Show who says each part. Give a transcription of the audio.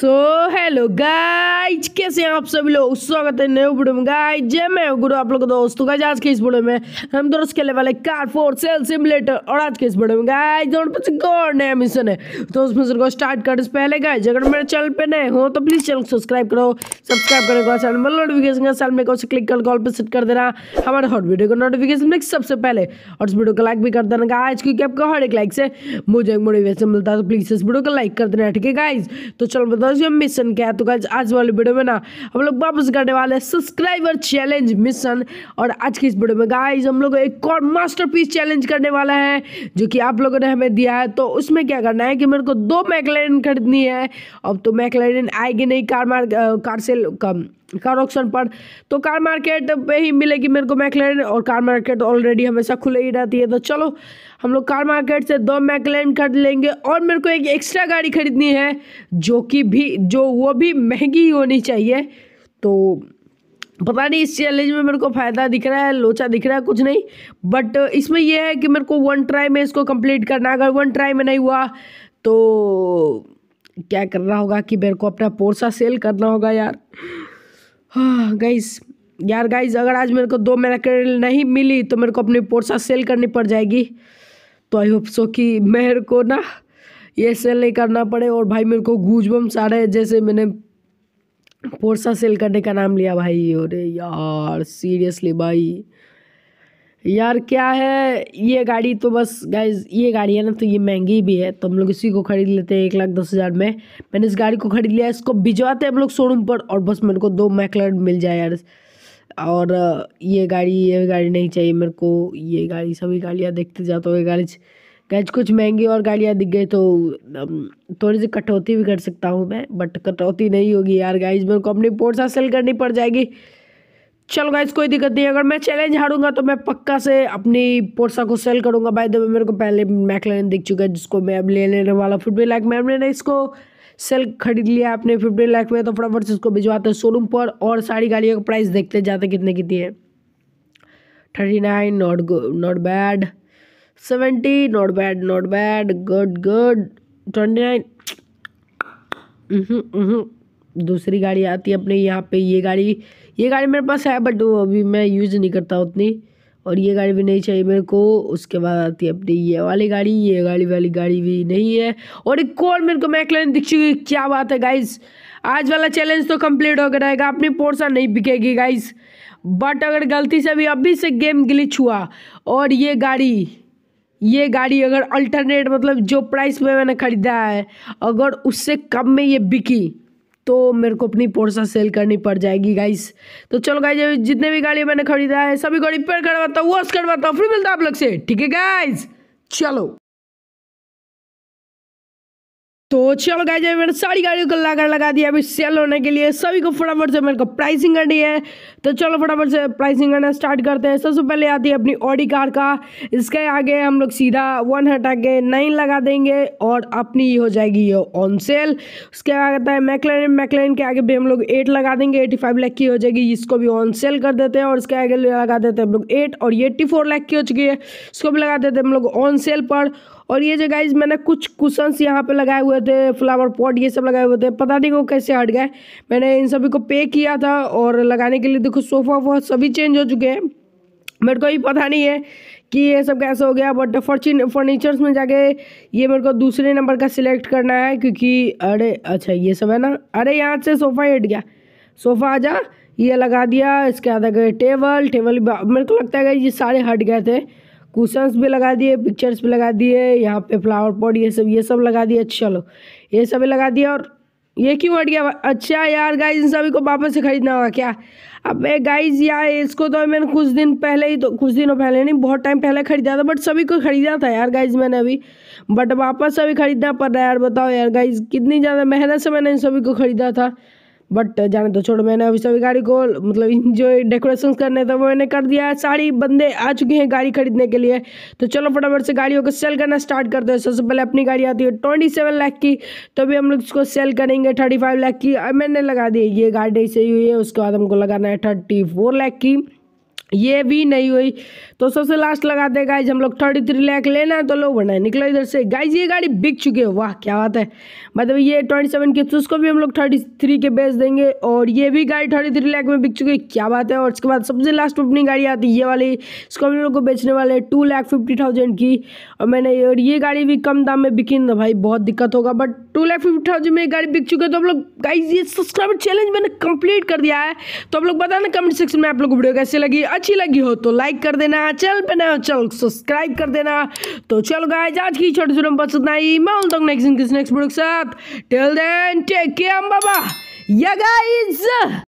Speaker 1: So hello guys कैसे हैं आप सभी लोग स्वागत है नए वीडियो में गाइज जय मैं गुरु आप लोग दोस्तों का आज के इस वीडियो में हम दोस्त खेलने वाले कार फोर सेल सिमुलेटर और आज के इस वीडियो में गाइज और नया मिशन है तो उस मिशन को स्टार्ट करने से पहले गाइज अगर मेरे चैनल पे नए हो तो प्लीज़ चैनल को सब्सक्राइब करो सब्सक्राइब करने के बाद पर नोटिफिकेशन का साल में कौन से क्लिक कर कॉल पर सेट कर देना हमारे हर वीडियो को नोटिफिकेशन में सबसे पहले और उस वीडियो को लाइक भी कर देना गाइज क्योंकि आपको हर एक लाइक से मुझे एक मोटिवेशन मिलता है तो प्लीज़ इस वीडियो को लाइक कर देना ठीक है गाइज तो चलो बताओ मिशन क्या है तो गाइज आज वाले वीडियो में ना हम लोग वापस करने वाले हैं सब्सक्राइबर चैलेंज मिशन और आज की इस वीडियो में गाइज हम लोग एक और मास्टर चैलेंज करने वाला है जो कि आप लोगों ने हमें दिया है तो उसमें क्या करना है कि मेरे को दो मैकलेरन खरीदनी है अब तो मैकलेरन आएगी नहीं कार मार कार सेल कम कार ऑक्शन पर तो कार मार्केट पे ही मिलेगी मेरे को मैकलेन और कार मार्केट ऑलरेडी हमेशा खुले ही रहती है तो चलो हम लोग कार मार्केट से दो मैकलेन खरीद लेंगे और मेरे को एक एक्स्ट्रा गाड़ी खरीदनी है जो कि भी जो वो भी महंगी होनी चाहिए तो पता नहीं इस चैलेंज में मेरे को फ़ायदा दिख रहा है लोचा दिख रहा है कुछ नहीं बट इसमें यह है कि मेरे को वन ट्राई में इसको कंप्लीट करना अगर वन ट्राई में नहीं हुआ तो क्या करना होगा कि मेरे को अपना पोर्सा सेल करना होगा यार हाँ गाइस यार गाइस अगर आज मेरे को दो क्रेडिट नहीं मिली तो मेरे को अपनी पोर्सा सेल करनी पड़ जाएगी तो आई होप सो कि मेरे को ना ये सेल नहीं करना पड़े और भाई मेरे को गूजबम सारे जैसे मैंने पोर्सा सेल करने का नाम लिया भाई अरे यार सीरियसली भाई यार क्या है ये गाड़ी तो बस गाइज ये गाड़ी है ना तो ये महंगी भी है तो हम लोग इसी को ख़रीद लेते हैं एक लाख दस हज़ार में मैंने इस गाड़ी को ख़रीद लिया इसको भिजवाते हैं हम लोग शोरूम पर और बस मेरे को दो मैकलर मिल जाए यार और ये गाड़ी ये गाड़ी नहीं चाहिए मेरे को ये गाड़ी सभी गाड़ियाँ देखते जाते हो ये गाड़ी गैज कुछ महंगी और गाड़ियाँ दिख गई तो um, थोड़ी सी कटौती भी कर सकता हूँ मैं बट कटौती नहीं होगी यार गाइज मेरे को अपनी पोर्सा सेल करनी पड़ जाएगी चलो गाइज कोई दिक्कत नहीं अगर मैं चैलेंज हारूंगा तो मैं पक्का से अपनी पोर्सा को सेल करूंगा बाय द वे मेरे को पहले मैकलेन दिख चुका है जिसको मैं अब ले लेने वाला फिफ्टी लाख में मैंने इसको सेल खरीद लिया अपने फिफ्टी लाख में तो फटाफट से इसको भिजवाते हैं शोरूम पर और सारी गाड़ियों का प्राइस देखते जाते कितने कितनी है thirty nine not not bad seventy not bad not bad good good twenty nine दूसरी गाड़ी आती है अपने यहाँ पे ये गाड़ी ये गाड़ी मेरे पास है बट वो अभी मैं यूज़ नहीं करता उतनी और ये गाड़ी भी नहीं चाहिए मेरे को उसके बाद आती है अपनी ये वाली गाड़ी ये गाड़ी वाली गाड़ी भी नहीं है और एक और मेरे को दिख दिखी क्या बात है गाइस आज वाला चैलेंज तो कम्प्लीट होकर रहेगा अपनी पोर्सा नहीं बिकेगी गाइस बट अगर गलती से अभी अभी से गेम ग्लिच हुआ और ये गाड़ी ये गाड़ी अगर अल्टरनेट मतलब जो प्राइस में मैंने ख़रीदा है अगर उससे कम में ये बिकी तो मेरे को अपनी पोर्सा सेल करनी पड़ जाएगी गाइस तो चलो गाइज जितने भी गाड़ी मैंने खरीदा है सभी गाड़ी पेयर करवाता हूँ वॉश करवाता हूँ फिर मिलता आप लोग से ठीक है गाइज चलो तो चलो गाइज अभी मैंने सारी गाड़ियों को लाकर लगा दिया अभी सेल होने के लिए सभी को फटाफट से मेरे को प्राइसिंग करनी है तो चलो फटाफट से प्राइसिंग करना स्टार्ट करते हैं सबसे पहले आती है अपनी ऑडी कार का इसके आगे हम लोग सीधा वन हटा के नाइन लगा देंगे और अपनी हो जाएगी ये ऑन सेल उसके बाद आता है मैकलैन मैकलैन के आगे भी हम लोग एट लगा देंगे एटी फाइव लैख की हो जाएगी इसको भी ऑन सेल कर देते हैं और इसके आगे लगा देते हैं हम लोग एट और एट्टी फोर लैख की हो चुकी है इसको भी लगा देते हैं हम लोग ऑन सेल पर और ये जो गाइज मैंने कुछ कुशंस यहाँ पे लगाए हुए थे फ्लावर पॉट ये सब लगाए हुए थे पता नहीं वो कैसे हट गए मैंने इन सभी को पे किया था और लगाने के लिए देखो सोफ़ा वोफा सभी चेंज हो चुके हैं मेरे को ये पता नहीं है कि ये सब कैसे हो गया बट फर्चिन फर्नीचर्स में जाके ये मेरे को दूसरे नंबर का सिलेक्ट करना है क्योंकि अरे अच्छा ये सब है ना अरे यहाँ से सोफ़ा ही हट गया सोफ़ा आ जा ये लगा दिया इसके बाद आ गए टेबल टेबल मेरे को लगता है कि ये सारे हट गए थे कुशंस भी लगा दिए पिक्चर्स भी लगा दिए यहाँ पे फ्लावर पॉट ये सब ये सब लगा दिए चलो ये सब लगा दिए और ये क्यों हट गया अच्छा यार गाइज इन सभी को वापस से खरीदना होगा क्या अब गाइज यार इसको तो मैंने कुछ दिन पहले ही तो कुछ दिनों पहले नहीं बहुत टाइम पहले खरीदा था बट सभी को खरीदा था यार गाइज मैंने अभी बट वापस अभी खरीदना पड़ रहा है यार बताओ यार गाइज कितनी ज़्यादा मेहनत से मैंने इन सभी को खरीदा था बट जाने तो छोड़ो मैंने अभी सभी गाड़ी को मतलब इंजॉय डेकोरेशन करने था वो तो मैंने कर दिया है सारी बंदे आ चुके हैं गाड़ी खरीदने के लिए तो चलो फटाफट से गाड़ियों को सेल करना स्टार्ट करते हैं सबसे पहले अपनी गाड़ी आती है ट्वेंटी सेवन लाख की तो भी हम लोग इसको सेल करेंगे थर्टी फाइव लाख की मैंने लगा दी ये गाड़ी सही हुई है उसके बाद हमको लगाना है थर्टी फोर लाख की ये भी नहीं हुई तो सबसे लास्ट लगा दे गाइज हम लोग थर्टी थ्री लैख लेना है तो लोग बनाए निकलो इधर से गाइज ये गाड़ी बिक चुकी है वाह क्या बात है मतलब ये ट्वेंटी सेवन की उसको भी हम लोग थर्टी थ्री के बेच देंगे और ये भी गाड़ी थर्टी थ्री लैख में बिक चुकी है क्या बात है और उसके बाद सबसे लास्ट में अपनी गाड़ी आती है ये वाली इसको हम लोग को बेचने वाले टू लैख फिफ्टी थाउजेंड की और मैंने और ये गाड़ी भी कम दाम में बिकी ना भाई बहुत दिक्कत होगा but two lakh fifty thousand में गाड़ी बिक चुके है तो आप लोग गाइज ये सब्सक्राइबर चैलेंज मैंने कंप्लीट कर दिया है तो आप लोग बताना कमेंट सेक्शन में आप लोग वीडियो कैसे लगी अच्छी लगी हो तो लाइक कर देना चैनल पे ना चैनल सब्सक्राइब कर देना तो चलो गाइज आज की छोटी छोटे बस इतना ही मैं तो नेक्स्ट नेक्स्ट वीडियो के साथ टेल देन टेक केयर बाबा या गाइज